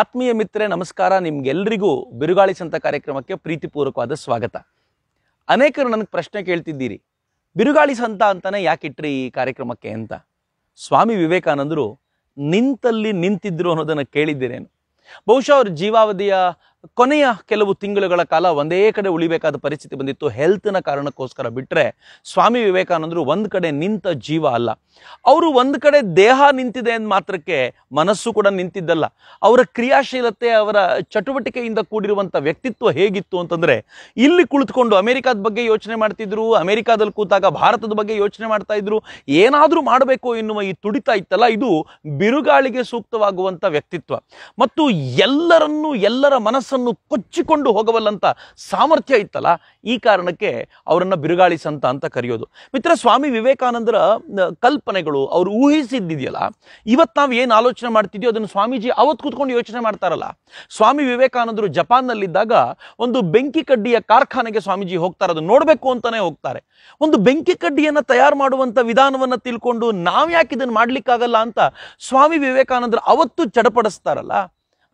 ಆತ್ಮೀಯ ಮಿತ್ರೆ ನಮಸ್ಕಾರ ನಿಮ್ಗೆಲ್ರಿಗೂ ಬಿರುಗಾಳಿ ಸಂತ ಕಾರ್ಯಕ್ರಮಕ್ಕೆ ಪ್ರೀತಿಪೂರ್ವಕವಾದ ಸ್ವಾಗತ ಅನೇಕರು ನನಗೆ ಪ್ರಶ್ನೆ ಕೇಳ್ತಿದ್ದೀರಿ ಬಿರುಗಾಳಿ ಸಂತ ಅಂತಾನೆ ಯಾಕಿಟ್ರಿ ಈ ಕಾರ್ಯಕ್ರಮಕ್ಕೆ ಅಂತ ಸ್ವಾಮಿ ವಿವೇಕಾನಂದರು ನಿಂತಲ್ಲಿ ನಿಂತಿದ್ರು ಅನ್ನೋದನ್ನು ಕೇಳಿದ್ದೇನೆ ಬಹುಶಃ ಅವ್ರ ಜೀವಾವಧಿಯ ಕೊನೆಯ ಕೆಲವು ತಿಂಗಳುಗಳ ಕಾಲ ಒಂದೇ ಕಡೆ ಉಳಿಬೇಕಾದ ಪರಿಸ್ಥಿತಿ ಬಂದಿತ್ತು ಹೆಲ್ತ್ನ ಕಾರಣಕ್ಕೋಸ್ಕರ ಬಿಟ್ಟರೆ ಸ್ವಾಮಿ ವಿವೇಕಾನಂದರು ಒಂದು ಕಡೆ ನಿಂತ ಜೀವ ಅಲ್ಲ ಅವರು ಒಂದು ಕಡೆ ದೇಹ ನಿಂತಿದೆ ಅಂದ ಮಾತ್ರಕ್ಕೆ ಮನಸ್ಸು ಕೂಡ ನಿಂತಿದ್ದಲ್ಲ ಅವರ ಕ್ರಿಯಾಶೀಲತೆ ಅವರ ಚಟುವಟಿಕೆಯಿಂದ ಕೂಡಿರುವಂಥ ವ್ಯಕ್ತಿತ್ವ ಹೇಗಿತ್ತು ಅಂತಂದರೆ ಇಲ್ಲಿ ಕುಳಿತುಕೊಂಡು ಅಮೆರಿಕದ ಬಗ್ಗೆ ಯೋಚನೆ ಮಾಡ್ತಿದ್ರು ಅಮೆರಿಕಾದಲ್ಲಿ ಕೂತಾಗ ಭಾರತದ ಬಗ್ಗೆ ಯೋಚನೆ ಮಾಡ್ತಾ ಇದ್ರು ಏನಾದರೂ ಮಾಡಬೇಕು ಎನ್ನುವ ಈ ತುಡಿತ ಇತ್ತಲ್ಲ ಇದು ಬಿರುಗಾಳಿಗೆ ಸೂಕ್ತವಾಗುವಂಥ ವ್ಯಕ್ತಿತ್ವ ಮತ್ತು ಎಲ್ಲರನ್ನೂ ಎಲ್ಲರ ಮನಸ್ಸು ಮನಸ್ಸನ್ನು ಕೊಚ್ಚಿಕೊಂಡು ಹೋಗಬಲ್ಲಂಥ ಸಾಮರ್ಥ್ಯ ಇತ್ತಲ್ಲ ಈ ಕಾರಣಕ್ಕೆ ಅವರನ್ನು ಬಿರುಗಾಳಿ ಸಂತ ಅಂತ ಕರೆಯೋದು ಮಿತ್ರ ಸ್ವಾಮಿ ವಿವೇಕಾನಂದರ ಕಲ್ಪನೆಗಳು ಅವರು ಊಹಿಸಿದ್ದಿದೆಯಲ್ಲ ಇವತ್ತು ನಾವು ಏನು ಆಲೋಚನೆ ಮಾಡ್ತಿದ್ಯೋ ಅದನ್ನು ಸ್ವಾಮೀಜಿ ಅವತ್ತು ಕೂತ್ಕೊಂಡು ಯೋಚನೆ ಮಾಡ್ತಾರಲ್ಲ ಸ್ವಾಮಿ ವಿವೇಕಾನಂದರು ಜಪಾನ್ನಲ್ಲಿದ್ದಾಗ ಒಂದು ಬೆಂಕಿ ಕಡ್ಡಿಯ ಕಾರ್ಖಾನೆಗೆ ಸ್ವಾಮೀಜಿ ಹೋಗ್ತಾರೆ ಅದು ನೋಡಬೇಕು ಅಂತಾನೆ ಹೋಗ್ತಾರೆ ಒಂದು ಬೆಂಕಿ ಕಡ್ಡಿಯನ್ನು ತಯಾರು ಮಾಡುವಂಥ ವಿಧಾನವನ್ನು ತಿಳ್ಕೊಂಡು ನಾವು ಯಾಕೆ ಇದನ್ನು ಮಾಡಲಿಕ್ಕಾಗಲ್ಲ ಅಂತ ಸ್ವಾಮಿ ವಿವೇಕಾನಂದರು ಅವತ್ತು ಚಡಪಡಿಸ್ತಾರಲ್ಲ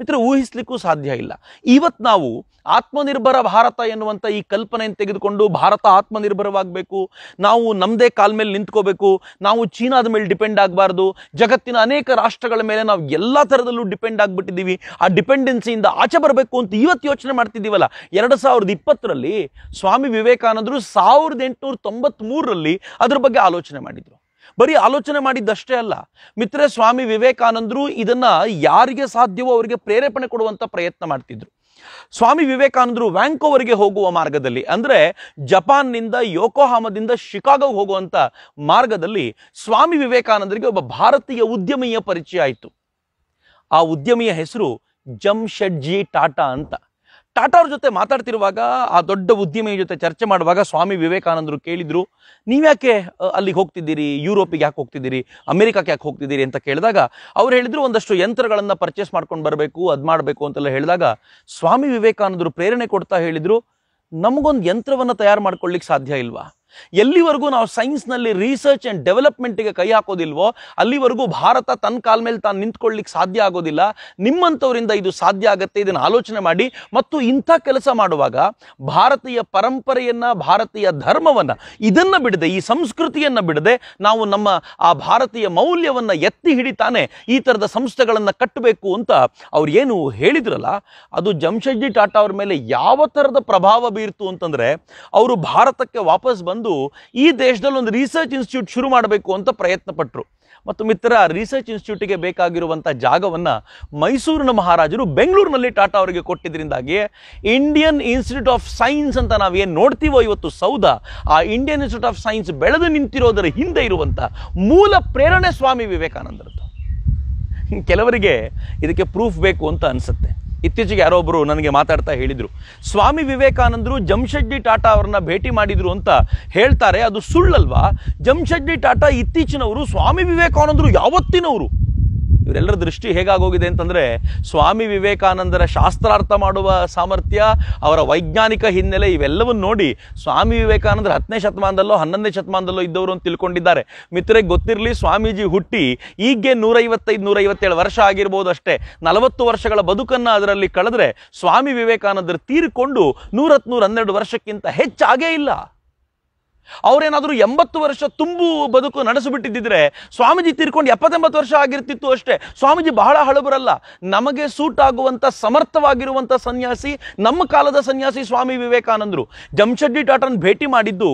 ಮಿತ್ರ ಊಹಿಸ್ಲಿಕ್ಕೂ ಸಾಧ್ಯ ಇಲ್ಲ ಇವತ್ತು ನಾವು ಆತ್ಮನಿರ್ಭರ ಭಾರತ ಎನ್ನುವಂಥ ಈ ಕಲ್ಪನೆಯನ್ನು ತೆಗೆದುಕೊಂಡು ಭಾರತ ಆತ್ಮನಿರ್ಭರವಾಗಬೇಕು ನಾವು ನಮ್ಮದೇ ಕಾಲ ಮೇಲೆ ನಿಂತ್ಕೋಬೇಕು ನಾವು ಚೀನಾದ ಮೇಲೆ ಡಿಪೆಂಡ್ ಆಗಬಾರ್ದು ಜಗತ್ತಿನ ಅನೇಕ ರಾಷ್ಟ್ರಗಳ ಮೇಲೆ ನಾವು ಎಲ್ಲ ಥರದಲ್ಲೂ ಡಿಪೆಂಡ್ ಆಗಿಬಿಟ್ಟಿದ್ದೀವಿ ಆ ಡಿಪೆಂಡೆನ್ಸಿಯಿಂದ ಆಚೆ ಬರಬೇಕು ಅಂತ ಇವತ್ತು ಯೋಚನೆ ಮಾಡ್ತಿದ್ದೀವಲ್ಲ ಎರಡು ಸಾವಿರದ ಇಪ್ಪತ್ತರಲ್ಲಿ ಸ್ವಾಮಿ ವಿವೇಕಾನಂದರು ಸಾವಿರದ ಎಂಟುನೂರ ತೊಂಬತ್ತ್ಮೂರರಲ್ಲಿ ಅದ್ರ ಬಗ್ಗೆ ಆಲೋಚನೆ ಮಾಡಿದರು ಬರೀ ಆಲೋಚನೆ ಮಾಡಿದ್ದಷ್ಟೇ ಅಲ್ಲ ಮಿತ್ರ ಸ್ವಾಮಿ ವಿವೇಕಾನಂದರು ಇದನ್ನ ಯಾರಿಗೆ ಸಾಧ್ಯವೋ ಅವರಿಗೆ ಪ್ರೇರೇಪಣೆ ಕೊಡುವಂತ ಪ್ರಯತ್ನ ಮಾಡ್ತಿದ್ರು ಸ್ವಾಮಿ ವಿವೇಕಾನಂದರು ವ್ಯಾಂಕೋವರ್ಗೆ ಹೋಗುವ ಮಾರ್ಗದಲ್ಲಿ ಅಂದ್ರೆ ಜಪಾನ್ನಿಂದ ಯೋಕೋಹಾಮದಿಂದ ಶಿಕಾಗೋ ಹೋಗುವಂತ ಮಾರ್ಗದಲ್ಲಿ ಸ್ವಾಮಿ ವಿವೇಕಾನಂದರಿಗೆ ಒಬ್ಬ ಭಾರತೀಯ ಉದ್ಯಮಿಯ ಪರಿಚಯ ಆಯಿತು ಆ ಉದ್ಯಮಿಯ ಹೆಸರು ಜಮ್ಶೆಡ್ಜಿ ಟಾಟಾ ಅಂತ ಟಾಟಾ ಅವ್ರ ಜೊತೆ ಮಾತಾಡ್ತಿರುವಾಗ ಆ ದೊಡ್ಡ ಉದ್ಯಮಿಯ ಜೊತೆ ಚರ್ಚೆ ಮಾಡುವಾಗ ಸ್ವಾಮಿ ವಿವೇಕಾನಂದರು ಕೇಳಿದ್ರು ನೀವ್ಯಾಕೆ ಅಲ್ಲಿಗೆ ಹೋಗ್ತಿದ್ದೀರಿ ಯುರೋಪಿಗೆ ಯಾಕೆ ಹೋಗ್ತಿದ್ದೀರಿ ಅಮೆರಿಕಕ್ಕೆ ಯಾಕೆ ಹೋಗ್ತಿದ್ದೀರಿ ಅಂತ ಕೇಳಿದಾಗ ಅವ್ರು ಹೇಳಿದ್ರು ಒಂದಷ್ಟು ಯಂತ್ರಗಳನ್ನು ಪರ್ಚೇಸ್ ಮಾಡ್ಕೊಂಡು ಬರಬೇಕು ಅದು ಮಾಡಬೇಕು ಅಂತೆಲ್ಲ ಹೇಳಿದಾಗ ಸ್ವಾಮಿ ವಿವೇಕಾನಂದರು ಪ್ರೇರಣೆ ಕೊಡ್ತಾ ಹೇಳಿದರು ನಮಗೊಂದು ಯಂತ್ರವನ್ನು ತಯಾರು ಮಾಡ್ಕೊಳ್ಳಿಕ್ಕೆ ಸಾಧ್ಯ ಇಲ್ವಾ ಎಲ್ಲಿವರೆಗೂ ನಾವು ಸೈನ್ಸ್ನಲ್ಲಿ ರಿಸರ್ಚ್ ಆ್ಯಂಡ್ ಡೆವಲಪ್ಮೆಂಟಿಗೆ ಕೈ ಹಾಕೋದಿಲ್ವೋ ಅಲ್ಲಿವರೆಗೂ ಭಾರತ ತನ್ನ ಕಾಲ ಮೇಲೆ ತಾನು ನಿಂತ್ಕೊಳ್ಳಿಕ್ಕೆ ಸಾಧ್ಯ ಆಗೋದಿಲ್ಲ ನಿಮ್ಮಂಥವರಿಂದ ಇದು ಸಾಧ್ಯ ಆಗುತ್ತೆ ಇದನ್ನು ಆಲೋಚನೆ ಮಾಡಿ ಮತ್ತು ಇಂಥ ಕೆಲಸ ಮಾಡುವಾಗ ಭಾರತೀಯ ಪರಂಪರೆಯನ್ನು ಭಾರತೀಯ ಧರ್ಮವನ್ನು ಇದನ್ನು ಬಿಡದೆ ಈ ಸಂಸ್ಕೃತಿಯನ್ನು ಬಿಡದೆ ನಾವು ನಮ್ಮ ಆ ಭಾರತೀಯ ಮೌಲ್ಯವನ್ನು ಎತ್ತಿ ಹಿಡಿತಾನೆ ಈ ಥರದ ಸಂಸ್ಥೆಗಳನ್ನು ಕಟ್ಟಬೇಕು ಅಂತ ಅವ್ರು ಏನು ಹೇಳಿದ್ರಲ್ಲ ಅದು ಜಮ್ಶೆಡ್ಜಿ ಟಾಟಾ ಅವ್ರ ಮೇಲೆ ಯಾವ ಥರದ ಪ್ರಭಾವ ಬೀರ್ತು ಅಂತಂದರೆ ಅವರು ಭಾರತಕ್ಕೆ ವಾಪಸ್ ಬಂದು ಬಂದು ಈ ದೇಶದಲ್ಲಿ ಒಂದು ರಿಸರ್ಚ್ ಇನ್ಸ್ಟಿಟ್ಯೂಟ್ ಶುರು ಮಾಡಬೇಕು ಅಂತ ಪ್ರಯತ್ನ ಪಟ್ಟರು ಮತ್ತು ಮಿತ್ರ ರಿಸರ್ಚ್ ಇನ್ಸ್ಟಿಟ್ಯೂಟಿಗೆ ಬೇಕಾಗಿರುವಂಥ ಜಾಗವನ್ನು ಮೈಸೂರಿನ ಮಹಾರಾಜರು ಬೆಂಗಳೂರಿನಲ್ಲಿ ಟಾಟಾ ಅವರಿಗೆ ಕೊಟ್ಟಿದ್ದರಿಂದಾಗಿ ಇಂಡಿಯನ್ ಇನ್ಸ್ಟಿಟ್ಯೂಟ್ ಆಫ್ ಸೈನ್ಸ್ ಅಂತ ನಾವು ಏನು ನೋಡ್ತೀವೋ ಇವತ್ತು ಸೌಧ ಆ ಇಂಡಿಯನ್ ಇನ್ಸ್ಟಿಟ್ಯೂಟ್ ಆಫ್ ಸೈನ್ಸ್ ಬೆಳೆದು ನಿಂತಿರೋದರ ಹಿಂದೆ ಇರುವಂಥ ಮೂಲ ಪ್ರೇರಣೆ ಸ್ವಾಮಿ ವಿವೇಕಾನಂದರದ್ದು ಕೆಲವರಿಗೆ ಇದಕ್ಕೆ ಪ್ರೂಫ್ ಬೇಕು ಅಂತ ಅನಿಸುತ್ತೆ ಇತ್ತೀಚೆಗೆ ಯಾರೋ ಒಬ್ಬರು ನನಗೆ ಮಾತಾಡ್ತಾ ಹೇಳಿದರು ಸ್ವಾಮಿ ವಿವೇಕಾನಂದರು ಜಮ್ಶೆಡ್ಡಿ ಟಾಟಾ ಅವರನ್ನ ಭೇಟಿ ಮಾಡಿದರು ಅಂತ ಹೇಳ್ತಾರೆ ಅದು ಸುಳ್ಳಲ್ವಾ ಜಮ್ಶೆಡ್ಡಿ ಟಾಟಾ ಇತ್ತೀಚಿನವರು ಸ್ವಾಮಿ ವಿವೇಕಾನಂದರು ಯಾವತ್ತಿನವರು ಇವರೆಲ್ಲರ ದೃಷ್ಟಿ ಹೇಗಾಗೋಗಿದೆ ಅಂತಂದರೆ ಸ್ವಾಮಿ ವಿವೇಕಾನಂದರ ಶಾಸ್ತ್ರಾರ್ಥ ಮಾಡುವ ಸಾಮರ್ಥ್ಯ ಅವರ ವೈಜ್ಞಾನಿಕ ಹಿನ್ನೆಲೆ ಇವೆಲ್ಲವನ್ನು ನೋಡಿ ಸ್ವಾಮಿ ವಿವೇಕಾನಂದರು ಹತ್ತನೇ ಶತಮಾನದಲ್ಲೋ ಹನ್ನೊಂದನೇ ಶತಮಾನದಲ್ಲೋ ಇದ್ದವರು ಅಂತ ತಿಳ್ಕೊಂಡಿದ್ದಾರೆ ಮಿತ್ರರಿಗೆ ಗೊತ್ತಿರಲಿ ಸ್ವಾಮೀಜಿ ಹುಟ್ಟಿ ಈಗ್ಗೆ ನೂರೈವತ್ತೈದು ನೂರೈವತ್ತೇಳು ವರ್ಷ ಆಗಿರ್ಬೋದು ಅಷ್ಟೇ ನಲವತ್ತು ವರ್ಷಗಳ ಬದುಕನ್ನು ಅದರಲ್ಲಿ ಕಳೆದ್ರೆ ಸ್ವಾಮಿ ವಿವೇಕಾನಂದರು ತೀರಿಕೊಂಡು ನೂರತ್ನೂರ ಹನ್ನೆರಡು ವರ್ಷಕ್ಕಿಂತ ಹೆಚ್ಚಾಗೇ ಇಲ್ಲ ಅವರೇನಾದರೂ ಎಂಬತ್ತು ವರ್ಷ ತುಂಬು ಬದುಕು ನಡೆಸಿಬಿಟ್ಟಿದ್ದಿದ್ರೆ ಸ್ವಾಮೀಜಿ ತೀರ್ಕೊಂಡು ಎಪ್ಪತ್ತೆಂಬತ್ತು ವರ್ಷ ಆಗಿರ್ತಿತ್ತು ಅಷ್ಟೇ ಸ್ವಾಮೀಜಿ ಬಹಳ ಹಳಬರಲ್ಲ ನಮಗೆ ಸೂಟ್ ಆಗುವಂಥ ಸಮರ್ಥವಾಗಿರುವಂಥ ಸನ್ಯಾಸಿ ನಮ್ಮ ಕಾಲದ ಸನ್ಯಾಸಿ ಸ್ವಾಮಿ ವಿವೇಕಾನಂದರು ಜಮ್ಶೆಡ್ಡಿ ಟಾಟನ್ ಭೇಟಿ ಮಾಡಿದ್ದು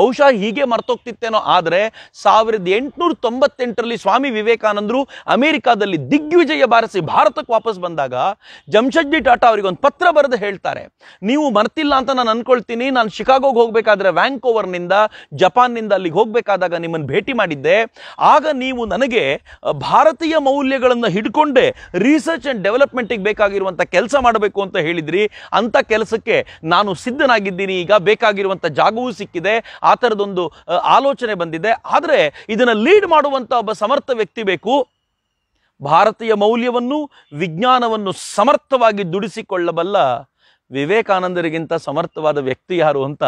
ಬಹುಶಃ ಹೀಗೆ ಮರ್ತೋಗ್ತಿತ್ತೇನೋ ಆದರೆ ಸಾವಿರದ ಎಂಟುನೂರ ತೊಂಬತ್ತೆಂಟರಲ್ಲಿ ಸ್ವಾಮಿ ವಿವೇಕಾನಂದರು ಅಮೆರಿಕಾದಲ್ಲಿ ದಿಗ್ವಿಜಯ ಬಾರಿಸಿ ಭಾರತಕ್ಕೆ ವಾಪಸ್ ಬಂದಾಗ ಜಮ್ಶೆಡ್ಡಿ ಟಾಟಾ ಅವರಿಗೊಂದು ಪತ್ರ ಬರೆದು ಹೇಳ್ತಾರೆ ನೀವು ಮರ್ತಿಲ್ಲ ಅಂತ ನಾನು ಅನ್ಕೊಳ್ತೀನಿ ನಾನು ಶಿಕಾಗೋಗಿ ಹೋಗಬೇಕಾದ್ರೆ ವ್ಯಾಂಕೋವರ್ನಿಂದ ಜಪಾನ್ನಿಂದ ಅಲ್ಲಿಗೆ ಹೋಗಬೇಕಾದಾಗ ನಿಮ್ಮನ್ನು ಭೇಟಿ ಮಾಡಿದ್ದೆ ಆಗ ನೀವು ನನಗೆ ಭಾರತೀಯ ಮೌಲ್ಯಗಳನ್ನು ಹಿಡ್ಕೊಂಡೇ ರಿಸರ್ಚ್ ಆ್ಯಂಡ್ ಡೆವಲಪ್ಮೆಂಟಿಗೆ ಬೇಕಾಗಿರುವಂಥ ಕೆಲಸ ಮಾಡಬೇಕು ಅಂತ ಹೇಳಿದ್ರಿ ಅಂತ ಕೆಲಸಕ್ಕೆ ನಾನು ಸಿದ್ಧನಾಗಿದ್ದೀನಿ ಈಗ ಬೇಕಾಗಿರುವಂಥ ಜಾಗವೂ ಸಿಕ್ಕಿದೆ ಆ ಥರದೊಂದು ಆಲೋಚನೆ ಬಂದಿದೆ ಆದರೆ ಇದನ್ನ ಲೀಡ್ ಮಾಡುವಂತ ಒಬ್ಬ ಸಮರ್ಥ ವ್ಯಕ್ತಿ ಬೇಕು ಭಾರತೀಯ ಮೌಲ್ಯವನ್ನು ವಿಜ್ಞಾನವನ್ನು ಸಮರ್ಥವಾಗಿ ದುಡಿಸಿಕೊಳ್ಳಬಲ್ಲ ವಿವೇಕಾನಂದರಿಗಿಂತ ಸಮರ್ಥವಾದ ವ್ಯಕ್ತಿ ಯಾರು ಅಂತ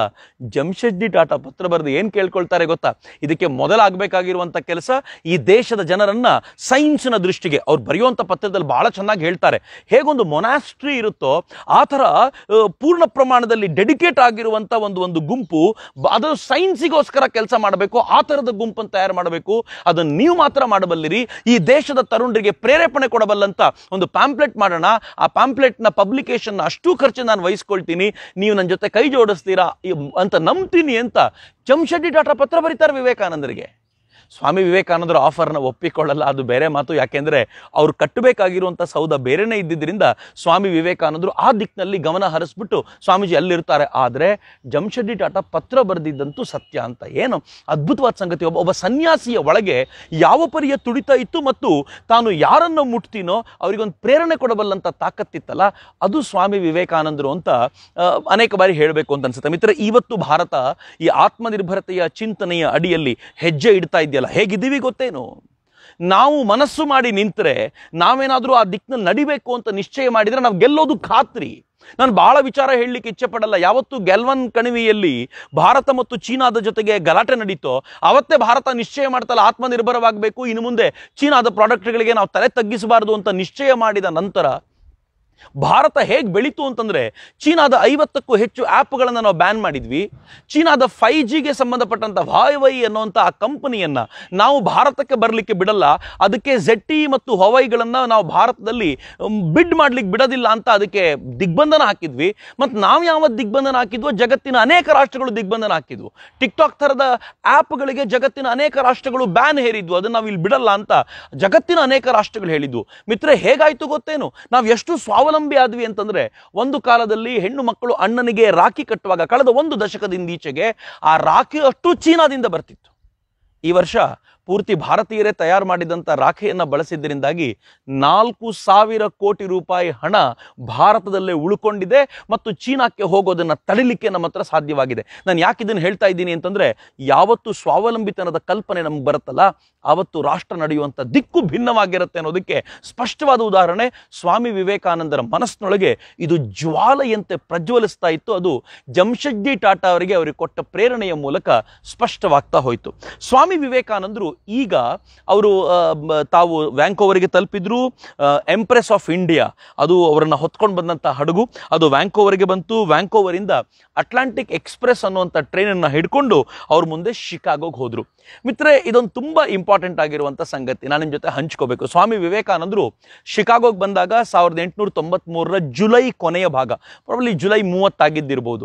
ಜಮ್ಶೆಡ್ಡಿ ಟಾಟಾ ಪತ್ರ ಬರೆದು ಏನು ಕೇಳ್ಕೊಳ್ತಾರೆ ಗೊತ್ತಾ ಇದಕ್ಕೆ ಮೊದಲಾಗಬೇಕಾಗಿರುವಂಥ ಕೆಲಸ ಈ ದೇಶದ ಜನರನ್ನು ಸೈನ್ಸ್ನ ದೃಷ್ಟಿಗೆ ಅವ್ರು ಬರೆಯುವಂಥ ಪತ್ರದಲ್ಲಿ ಭಾಳ ಚೆನ್ನಾಗಿ ಹೇಳ್ತಾರೆ ಹೇಗೊಂದು ಮೊನಾಸ್ಟ್ರಿ ಇರುತ್ತೋ ಆ ಥರ ಪೂರ್ಣ ಪ್ರಮಾಣದಲ್ಲಿ ಡೆಡಿಕೇಟ್ ಆಗಿರುವಂಥ ಒಂದು ಒಂದು ಗುಂಪು ಅದು ಸೈನ್ಸಿಗೋಸ್ಕರ ಕೆಲಸ ಮಾಡಬೇಕು ಆ ಥರದ ಗುಂಪನ್ನು ತಯಾರು ಮಾಡಬೇಕು ಅದನ್ನು ನೀವು ಮಾತ್ರ ಮಾಡಬಲ್ಲಿರಿ ಈ ದೇಶದ ತರುಣರಿಗೆ ಪ್ರೇರೇಪಣೆ ಕೊಡಬಲ್ಲಂತ ಒಂದು ಪ್ಯಾಂಪ್ಲೆಟ್ ಮಾಡೋಣ ಆ ಪ್ಯಾಂಪ್ಲೆಟ್ನ ಪಬ್ಲಿಕೇಶನ್ ಅಷ್ಟು ಖರ್ಚಿನ ನಾನು ವಹಿಸ್ಕೊಳ್ತೀನಿ ನೀವು ನನ್ನ ಜೊತೆ ಕೈ ಜೋಡಿಸ್ತೀರಾ ಅಂತ ನಂಬ್ತೀನಿ ಅಂತ ಚಮಶೆಟ್ಟಿ ಡಾಟಾ ಪತ್ರ ಬರೀತಾರೆ ವಿವೇಕಾನಂದರಿಗೆ ಸ್ವಾಮಿ ವಿವೇಕಾನಂದರು ಆಫರ್ನ ಒಪ್ಪಿಕೊಳ್ಳಲ್ಲ ಅದು ಬೇರೆ ಮಾತು ಯಾಕೆಂದರೆ ಅವರು ಕಟ್ಟಬೇಕಾಗಿರುವಂಥ ಸೌಧ ಬೇರೆನೇ ಇದ್ದಿದ್ದರಿಂದ ಸ್ವಾಮಿ ವಿವೇಕಾನಂದರು ಆ ದಿಕ್ಕಿನಲ್ಲಿ ಗಮನ ಹರಿಸ್ಬಿಟ್ಟು ಸ್ವಾಮೀಜಿ ಅಲ್ಲಿರ್ತಾರೆ ಆದರೆ ಜಮ್ಷೆಡ್ಡಿ ಟಾಟಾ ಪತ್ರ ಬರೆದಿದ್ದಂತೂ ಸತ್ಯ ಅಂತ ಏನು ಅದ್ಭುತವಾದ ಸಂಗತಿ ಒಬ್ಬ ಒಬ್ಬ ಸನ್ಯಾಸಿಯ ಒಳಗೆ ಯಾವ ಪರಿಯ ತುಡಿತ ಇತ್ತು ಮತ್ತು ತಾನು ಯಾರನ್ನು ಮುಟ್ತೀನೋ ಅವರಿಗೊಂದು ಪ್ರೇರಣೆ ಕೊಡಬಲ್ಲಂಥ ತಾಕತ್ತಿತ್ತಲ್ಲ ಅದು ಸ್ವಾಮಿ ವಿವೇಕಾನಂದರು ಅಂತ ಅನೇಕ ಬಾರಿ ಹೇಳಬೇಕು ಅಂತ ಅನ್ಸುತ್ತೆ ಮಿತ್ರ ಇವತ್ತು ಭಾರತ ಈ ಆತ್ಮನಿರ್ಭರತೆಯ ಚಿಂತನೆಯ ಅಡಿಯಲ್ಲಿ ಹೆಜ್ಜೆ ಇಡ್ತಾ ಇದೆಯಲ್ಲ ಇದೆಯಲ್ಲ ಹೇಗಿದ್ದೀವಿ ಗೊತ್ತೇನು ನಾವು ಮನಸ್ಸು ಮಾಡಿ ನಿಂತರೆ ನಾವೇನಾದರೂ ಆ ದಿಕ್ಕಿನಲ್ಲಿ ನಡಿಬೇಕು ಅಂತ ನಿಶ್ಚಯ ಮಾಡಿದರೆ ನಾವು ಗೆಲ್ಲೋದು ಖಾತ್ರಿ ನಾನು ಬಹಳ ವಿಚಾರ ಹೇಳಲಿಕ್ಕೆ ಇಚ್ಛೆ ಪಡಲ್ಲ ಯಾವತ್ತು ಗೆಲ್ವನ್ ಕಣಿವೆಯಲ್ಲಿ ಭಾರತ ಮತ್ತು ಚೀನಾದ ಜೊತೆಗೆ ಗಲಾಟೆ ನಡೀತೋ ಅವತ್ತೇ ಭಾರತ ನಿಶ್ಚಯ ಮಾಡ್ತಲ್ಲ ಆತ್ಮನಿರ್ಭರವಾಗಬೇಕು ಇನ್ನು ಮುಂದೆ ಚೀನಾದ ಪ್ರಾಡಕ್ಟ್ಗಳಿಗೆ ನಾವು ತಲೆ ತಗ್ಗಿಸಬಾರದು ಅಂತ ನಿಶ್ಚಯ ಮಾಡಿದ ನಂತರ ಭಾರತ ಹೇಗೆ ಬೆಳೀತು ಅಂತಂದರೆ ಚೀನಾದ ಐವತ್ತಕ್ಕೂ ಹೆಚ್ಚು ಆ್ಯಪ್ಗಳನ್ನು ನಾವು ಬ್ಯಾನ್ ಮಾಡಿದ್ವಿ ಚೀನಾದ ಫೈ ಜಿಗೆ ಸಂಬಂಧಪಟ್ಟಂಥ ವಾಯ್ವೈ ಅನ್ನುವಂಥ ಆ ಕಂಪನಿಯನ್ನು ನಾವು ಭಾರತಕ್ಕೆ ಬರಲಿಕ್ಕೆ ಬಿಡಲ್ಲ ಅದಕ್ಕೆ ಜೆಟ್ಟಿ ಮತ್ತು ಹೊವೈಗಳನ್ನು ನಾವು ಭಾರತದಲ್ಲಿ ಬಿಡ್ ಮಾಡಲಿಕ್ಕೆ ಬಿಡೋದಿಲ್ಲ ಅಂತ ಅದಕ್ಕೆ ದಿಗ್ಬಂಧನ ಹಾಕಿದ್ವಿ ಮತ್ತು ನಾವು ಯಾವ ದಿಗ್ಬಂಧನ ಹಾಕಿದ್ವೋ ಜಗತ್ತಿನ ಅನೇಕ ರಾಷ್ಟ್ರಗಳು ದಿಗ್ಬಂಧನ ಹಾಕಿದ್ವು ಟಿಕ್ಟಾಕ್ ಥರದ ಆ್ಯಪ್ಗಳಿಗೆ ಜಗತ್ತಿನ ಅನೇಕ ರಾಷ್ಟ್ರಗಳು ಬ್ಯಾನ್ ಹೇರಿದ್ವು ಅದನ್ನು ನಾವು ಇಲ್ಲಿ ಬಿಡಲ್ಲ ಅಂತ ಜಗತ್ತಿನ ಅನೇಕ ರಾಷ್ಟ್ರಗಳು ಹೇಳಿದ್ವು ಮಿತ್ರ ಹೇಗಾಯಿತು ಗೊತ್ತೇನು ನಾವು ಎಷ್ಟು ಸ್ವಾವ ಸ್ವಾವಲಂಬಿ ಆದ್ವಿ ಅಂತಂದ್ರೆ ಒಂದು ಕಾಲದಲ್ಲಿ ಹೆಣ್ಣು ಮಕ್ಕಳು ಅಣ್ಣನಿಗೆ ರಾಖಿ ಕಟ್ಟುವಾಗ ಕಳೆದ ಒಂದು ದಶಕದಿಂದೀಚೆಗೆ ಆ ರಾಖಿ ಅಷ್ಟು ಚೀನಾದಿಂದ ಬರ್ತಿತ್ತು ಈ ವರ್ಷ ಪೂರ್ತಿ ಭಾರತೀಯರೇ ತಯಾರು ಮಾಡಿದಂಥ ರಾಖೆಯನ್ನು ಬಳಸಿದ್ದರಿಂದಾಗಿ ನಾಲ್ಕು ಸಾವಿರ ಕೋಟಿ ರೂಪಾಯಿ ಹಣ ಭಾರತದಲ್ಲೇ ಉಳ್ಕೊಂಡಿದೆ ಮತ್ತು ಚೀನಾಕ್ಕೆ ಹೋಗೋದನ್ನು ತಡಿಲಿಕ್ಕೆ ನಮ್ಮ ಹತ್ರ ಸಾಧ್ಯವಾಗಿದೆ ನಾನು ಯಾಕೆ ಇದನ್ನು ಹೇಳ್ತಾ ಇದ್ದೀನಿ ಅಂತಂದರೆ ಯಾವತ್ತು ಸ್ವಾವಲಂಬಿತನದ ಕಲ್ಪನೆ ನಮ್ಗೆ ಬರುತ್ತಲ್ಲ ಆವತ್ತು ರಾಷ್ಟ್ರ ನಡೆಯುವಂಥ ದಿಕ್ಕು ಭಿನ್ನವಾಗಿರುತ್ತೆ ಅನ್ನೋದಕ್ಕೆ ಸ್ಪಷ್ಟವಾದ ಉದಾಹರಣೆ ಸ್ವಾಮಿ ವಿವೇಕಾನಂದರ ಮನಸ್ಸಿನೊಳಗೆ ಇದು ಜ್ವಾಲೆಯಂತೆ ಪ್ರಜ್ವಲಿಸ್ತಾ ಇತ್ತು ಅದು ಜಮ್ಶೆಡ್ಜಿ ಟಾಟಾ ಅವರಿಗೆ ಅವರಿಗೆ ಕೊಟ್ಟ ಪ್ರೇರಣೆಯ ಮೂಲಕ ಸ್ಪಷ್ಟವಾಗ್ತಾ ಹೋಯಿತು ಸ್ವಾಮಿ ವಿವೇಕಾನಂದರು ಈಗ ಅವರು ತಾವು ವ್ಯಾಂಕೋವರಿಗೆ ತಲುಪಿದ್ರು ಎಂಪ್ರೆಸ್ ಆಫ್ ಇಂಡಿಯಾ ಅದು ಅವರನ್ನು ಹೊತ್ಕೊಂಡು ಬಂದಂಥ ಹಡಗು ಅದು ವ್ಯಾಂಕೋವರಿಗೆ ಬಂತು ವ್ಯಾಂಕೋವರಿಂದ ಅಟ್ಲಾಂಟಿಕ್ ಎಕ್ಸ್ಪ್ರೆಸ್ ಅನ್ನುವಂಥ ಟ್ರೈನನ್ನು ಹಿಡ್ಕೊಂಡು ಅವ್ರ ಮುಂದೆ ಶಿಕಾಗೋಗೆ ಹೋದ್ರು ಮಿತ್ರೆ ಇದೊಂದು ತುಂಬ ಇಂಪಾರ್ಟೆಂಟ್ ಆಗಿರುವಂಥ ಸಂಗತಿ ನಾನು ನಿಮ್ಮ ಜೊತೆ ಹಂಚ್ಕೋಬೇಕು ಸ್ವಾಮಿ ವಿವೇಕಾನಂದರು ಶಿಕಾಗೋಗೆ ಬಂದಾಗ ಸಾವಿರದ ಎಂಟುನೂರ ತೊಂಬತ್ತ್ಮೂರರ ಜುಲೈ ಕೊನೆಯ ಭಾಗ ಪ್ರಾಬ್ಲಿ ಜುಲೈ ಮೂವತ್ತಾಗಿದ್ದಿರ್ಬೋದು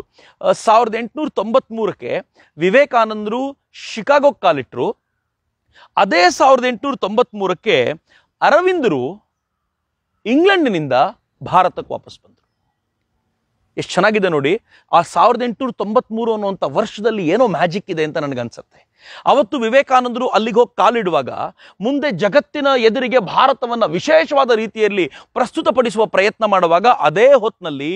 ಸಾವಿರದ ಎಂಟುನೂರ ತೊಂಬತ್ತ್ಮೂರಕ್ಕೆ ವಿವೇಕಾನಂದರು ಶಿಕಾಗೋಗೆ ಕಾಲಿಟ್ಟರು ಅದೇ ಸಾವಿರದ ಎಂಟುನೂರ ತೊಂಬತ್ಮೂರಕ್ಕೆ ಅರವಿಂದರು ಇಂಗ್ಲೆಂಡಿನಿಂದ ಭಾರತಕ್ಕೆ ವಾಪಸ್ ಬಂದರು ಎಷ್ಟು ಚೆನ್ನಾಗಿದೆ ನೋಡಿ ಆ ಸಾವಿರದ ಎಂಟುನೂರ ತೊಂಬತ್ಮೂರು ಅನ್ನುವಂಥ ವರ್ಷದಲ್ಲಿ ಏನೋ ಮ್ಯಾಜಿಕ್ ಇದೆ ಅಂತ ನನಗನ್ಸುತ್ತೆ ಅವತ್ತು ವಿವೇಕಾನಂದರು ಅಲ್ಲಿಗೆ ಹೋಗಿ ಕಾಲಿಡುವಾಗ ಮುಂದೆ ಜಗತ್ತಿನ ಎದುರಿಗೆ ಭಾರತವನ್ನು ವಿಶೇಷವಾದ ರೀತಿಯಲ್ಲಿ ಪ್ರಸ್ತುತಪಡಿಸುವ ಪ್ರಯತ್ನ ಮಾಡುವಾಗ ಅದೇ ಹೊತ್ತಿನಲ್ಲಿ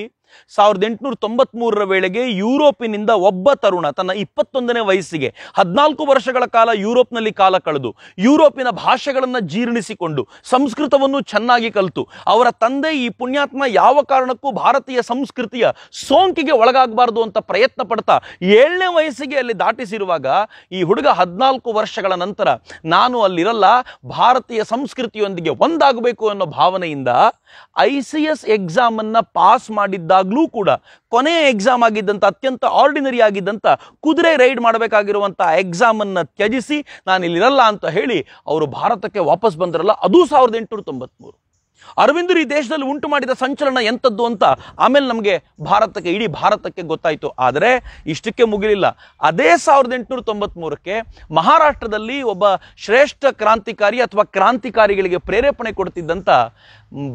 ಸಾವಿರದ ಎಂಟುನೂರ ತೊಂಬತ್ಮೂರರ ವೇಳೆಗೆ ಯುರೋಪಿನಿಂದ ಒಬ್ಬ ತರುಣ ತನ್ನ ಇಪ್ಪತ್ತೊಂದನೇ ವಯಸ್ಸಿಗೆ ಹದಿನಾಲ್ಕು ವರ್ಷಗಳ ಕಾಲ ಯುರೋಪ್ನಲ್ಲಿ ಕಾಲ ಕಳೆದು ಯುರೋಪಿನ ಭಾಷೆಗಳನ್ನು ಜೀರ್ಣಿಸಿಕೊಂಡು ಸಂಸ್ಕೃತವನ್ನು ಚೆನ್ನಾಗಿ ಕಲಿತು ಅವರ ತಂದೆ ಈ ಪುಣ್ಯಾತ್ಮ ಯಾವ ಕಾರಣಕ್ಕೂ ಭಾರತೀಯ ಸಂಸ್ಕೃತಿಯ ಸೋಂಕಿಗೆ ಒಳಗಾಗಬಾರದು ಅಂತ ಪ್ರಯತ್ನ ಪಡ್ತಾ ಏಳನೇ ವಯಸ್ಸಿಗೆ ಅಲ್ಲಿ ದಾಟಿಸಿರುವಾಗ ಈ ಹುಡುಗ ಹದಿನಾಲ್ಕು ವರ್ಷಗಳ ನಂತರ ನಾನು ಅಲ್ಲಿರಲ್ಲ ಭಾರತೀಯ ಸಂಸ್ಕೃತಿಯೊಂದಿಗೆ ಒಂದಾಗಬೇಕು ಅನ್ನೋ ಭಾವನೆಯಿಂದ ಐ ಸಿ ಎಸ್ ಎಕ್ಸಾಮನ್ನು ಪಾಸ್ ಮಾಡಿದ್ದ ಇದ್ದಾಗಲೂ ಕೂಡ ಕೊನೆಯ ಎಕ್ಸಾಮ್ ಆಗಿದ್ದಂಥ ಅತ್ಯಂತ ಆರ್ಡಿನರಿ ಆಗಿದ್ದಂಥ ಕುದುರೆ ರೈಡ್ ಮಾಡಬೇಕಾಗಿರುವಂಥ ಎಕ್ಸಾಮನ್ನು ತ್ಯಜಿಸಿ ನಾನು ಇಲ್ಲಿರಲ್ಲ ಅಂತ ಹೇಳಿ ಅವರು ಭಾರತಕ್ಕೆ ವಾಪಸ್ ಬಂದರಲ್ಲ ಅದು ಸಾವಿರದ ಎಂಟುನೂರ ತೊಂಬತ್ತ್ಮೂರು ಅರವಿಂದರು ಈ ದೇಶದಲ್ಲಿ ಉಂಟು ಮಾಡಿದ ಸಂಚಲನ ಎಂಥದ್ದು ಅಂತ ಆಮೇಲೆ ನಮಗೆ ಭಾರತಕ್ಕೆ ಇಡೀ ಭಾರತಕ್ಕೆ ಗೊತ್ತಾಯಿತು ಆದರೆ ಇಷ್ಟಕ್ಕೆ ಮುಗಿಲಿಲ್ಲ ಅದೇ ಸಾವಿರದ ಎಂಟುನೂರ ತೊಂಬತ್ಮೂರಕ್ಕೆ ಮಹಾರಾಷ್ಟ್ರದಲ್ಲಿ ಒಬ್ಬ ಶ್ರೇಷ್ಠ ಕ್ರಾಂತಿಕಾರಿ ಅಥವಾ ಕ್ರಾಂತಿಕಾರಿಗಳಿಗೆ ಪ್ರೇರೇಪಣೆ ಕೊಡ್ತಿದ್ದಂಥ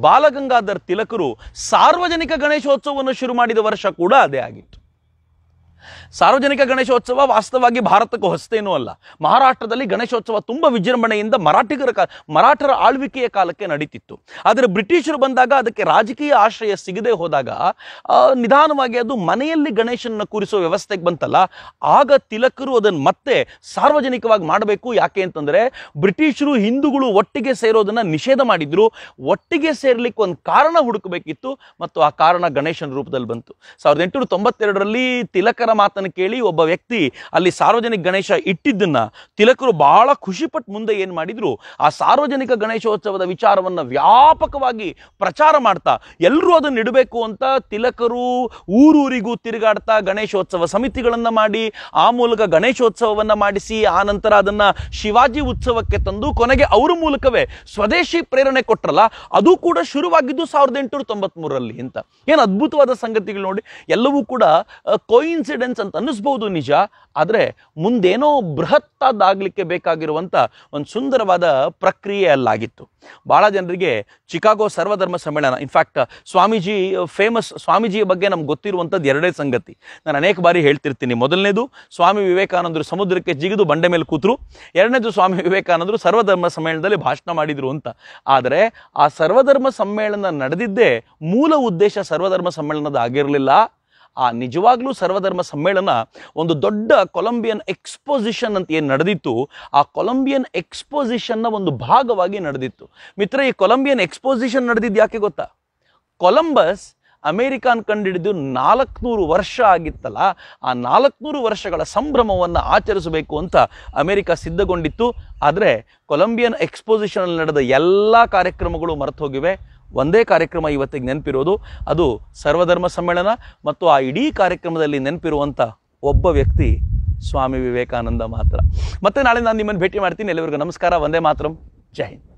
ಬಾಲಗಂಗಾಧರ್ ತಿಲಕರು ಸಾರ್ವಜನಿಕ ಗಣೇಶೋತ್ಸವವನ್ನು ಶುರು ಮಾಡಿದ ವರ್ಷ ಕೂಡ ಅದೇ ಆಗಿತ್ತು ಸಾರ್ವಜನಿಕ ಗಣೇಶೋತ್ಸವ ವಾಸ್ತವವಾಗಿ ಭಾರತಕ್ಕೂ ಹೊಸತೇನೂ ಅಲ್ಲ ಮಹಾರಾಷ್ಟ್ರದಲ್ಲಿ ಗಣೇಶೋತ್ಸವ ತುಂಬ ವಿಜೃಂಭಣೆಯಿಂದ ಮರಾಠಿಗರ ಮರಾಠರ ಆಳ್ವಿಕೆಯ ಕಾಲಕ್ಕೆ ನಡೀತಿತ್ತು ಆದರೆ ಬ್ರಿಟಿಷರು ಬಂದಾಗ ಅದಕ್ಕೆ ರಾಜಕೀಯ ಆಶ್ರಯ ಸಿಗದೆ ಹೋದಾಗ ನಿಧಾನವಾಗಿ ಅದು ಮನೆಯಲ್ಲಿ ಗಣೇಶನ ಕೂರಿಸುವ ವ್ಯವಸ್ಥೆಗೆ ಬಂತಲ್ಲ ಆಗ ತಿಲಕರು ಅದನ್ನು ಮತ್ತೆ ಸಾರ್ವಜನಿಕವಾಗಿ ಮಾಡಬೇಕು ಯಾಕೆ ಅಂತಂದರೆ ಬ್ರಿಟಿಷರು ಹಿಂದೂಗಳು ಒಟ್ಟಿಗೆ ಸೇರೋದನ್ನು ನಿಷೇಧ ಮಾಡಿದ್ರು ಒಟ್ಟಿಗೆ ಸೇರ್ಲಿಕ್ಕೆ ಒಂದು ಕಾರಣ ಹುಡುಕಬೇಕಿತ್ತು ಮತ್ತು ಆ ಕಾರಣ ಗಣೇಶನ ರೂಪದಲ್ಲಿ ಬಂತು ಸಾವಿರದ ಎಂಟುನೂರ ತೊಂಬತ್ತೆರಡರಲ್ಲಿ ತಿಲಕ ಮಾತನ್ನು ಕೇಳಿ ಒಬ್ಬ ವ್ಯಕ್ತಿ ಅಲ್ಲಿ ಸಾರ್ವಜನಿಕ ಗಣೇಶ ಇಟ್ಟಿದ್ದನ್ನು ತಿಲಕರು ಬಹಳ ಖುಷಿಪಟ್ಟು ಮುಂದೆ ಏನು ಮಾಡಿದ್ರು ಆ ಸಾರ್ವಜನಿಕ ಗಣೇಶೋತ್ಸವದ ವಿಚಾರವನ್ನು ವ್ಯಾಪಕವಾಗಿ ಪ್ರಚಾರ ಮಾಡ್ತಾ ಎಲ್ಲರೂ ಅದನ್ನು ಇಡಬೇಕು ಅಂತ ತಿಲಕರು ಊರೂರಿಗೂ ತಿರುಗಾಡ್ತಾ ಗಣೇಶೋತ್ಸವ ಸಮಿತಿಗಳನ್ನು ಮಾಡಿ ಆ ಮೂಲಕ ಗಣೇಶೋತ್ಸವವನ್ನು ಮಾಡಿಸಿ ಆ ನಂತರ ಅದನ್ನು ಶಿವಾಜಿ ಉತ್ಸವಕ್ಕೆ ತಂದು ಕೊನೆಗೆ ಅವರ ಮೂಲಕವೇ ಸ್ವದೇಶಿ ಪ್ರೇರಣೆ ಕೊಟ್ಟರಲ್ಲ ಅದು ಕೂಡ ಶುರುವಾಗಿದ್ದು ಸಾವಿರದ ಎಂಟುನೂರ ಮೂರರಲ್ಲಿ ಅಂತ ಏನು ಅದ್ಭುತವಾದ ಸಂಗತಿಗಳು ನೋಡಿ ಎಲ್ಲವೂ ಕೂಡ ಕೋಯಿನ್ಸಿಡೆಂಟ್ ಕಾನ್ಫಿಡೆನ್ಸ್ ಅಂತ ಅನ್ನಿಸ್ಬೋದು ನಿಜ ಆದರೆ ಮುಂದೇನೋ ಬೃಹತ್ತಾದಾಗಲಿಕ್ಕೆ ಬೇಕಾಗಿರುವಂಥ ಒಂದು ಸುಂದರವಾದ ಪ್ರಕ್ರಿಯೆ ಅಲ್ಲಾಗಿತ್ತು ಭಾಳ ಜನರಿಗೆ ಚಿಕಾಗೋ ಸರ್ವಧರ್ಮ ಸಮ್ಮೇಳನ ಇನ್ಫ್ಯಾಕ್ಟ್ ಸ್ವಾಮೀಜಿ ಫೇಮಸ್ ಸ್ವಾಮೀಜಿಯ ಬಗ್ಗೆ ನಮ್ಗೆ ಗೊತ್ತಿರುವಂಥದ್ದು ಎರಡೇ ಸಂಗತಿ ನಾನು ಅನೇಕ ಬಾರಿ ಹೇಳ್ತಿರ್ತೀನಿ ಮೊದಲನೇದು ಸ್ವಾಮಿ ವಿವೇಕಾನಂದರು ಸಮುದ್ರಕ್ಕೆ ಜಿಗಿದು ಬಂಡೆ ಮೇಲೆ ಕೂತರು ಎರಡನೇದು ಸ್ವಾಮಿ ವಿವೇಕಾನಂದರು ಸರ್ವಧರ್ಮ ಸಮ್ಮೇಳನದಲ್ಲಿ ಭಾಷಣ ಮಾಡಿದರು ಅಂತ ಆದರೆ ಆ ಸರ್ವಧರ್ಮ ಸಮ್ಮೇಳನ ನಡೆದಿದ್ದೇ ಮೂಲ ಉದ್ದೇಶ ಸರ್ವಧರ್ಮ ಸಮ್ಮೇಳನದ ಆಗಿರಲಿಲ್ಲ ಆ ನಿಜವಾಗ್ಲೂ ಸರ್ವಧರ್ಮ ಸಮ್ಮೇಳನ ಒಂದು ದೊಡ್ಡ ಕೊಲಂಬಿಯನ್ ಎಕ್ಸ್ಪೋಸಿಷನ್ ಅಂತ ಏನು ನಡೆದಿತ್ತು ಆ ಕೊಲಂಬಿಯನ್ ಎಕ್ಸ್ಪೋಸಿಷನ್ನ ಒಂದು ಭಾಗವಾಗಿ ನಡೆದಿತ್ತು ಮಿತ್ರ ಈ ಕೊಲಂಬಿಯನ್ ಎಕ್ಸ್ಪೋಸಿಷನ್ ನಡೆದಿದ್ದು ಯಾಕೆ ಗೊತ್ತಾ ಕೊಲಂಬಸ್ ಅಮೇರಿಕಾನ್ ಹಿಡಿದು ನಾಲ್ಕುನೂರು ವರ್ಷ ಆಗಿತ್ತಲ್ಲ ಆ ನಾಲ್ಕುನೂರು ವರ್ಷಗಳ ಸಂಭ್ರಮವನ್ನು ಆಚರಿಸಬೇಕು ಅಂತ ಅಮೇರಿಕ ಸಿದ್ಧಗೊಂಡಿತ್ತು ಆದರೆ ಕೊಲಂಬಿಯನ್ ಎಕ್ಸ್ಪೋಸಿಷನಲ್ಲಿ ನಡೆದ ಎಲ್ಲ ಕಾರ್ಯಕ್ರಮಗಳು ಹೋಗಿವೆ ಒಂದೇ ಕಾರ್ಯಕ್ರಮ ಇವತ್ತಿಗೆ ನೆನಪಿರೋದು ಅದು ಸರ್ವಧರ್ಮ ಸಮ್ಮೇಳನ ಮತ್ತು ಆ ಇಡೀ ಕಾರ್ಯಕ್ರಮದಲ್ಲಿ ನೆನಪಿರುವಂಥ ಒಬ್ಬ ವ್ಯಕ್ತಿ ಸ್ವಾಮಿ ವಿವೇಕಾನಂದ ಮಾತ್ರ ಮತ್ತೆ ನಾಳೆ ನಾನು ನಿಮ್ಮನ್ನು ಭೇಟಿ ಮಾಡ್ತೀನಿ ಎಲ್ಲರಿಗೂ ನಮಸ್ಕಾರ ಒಂದೇ ಮಾತ್ರ ಜೈ ಹಿಂದ್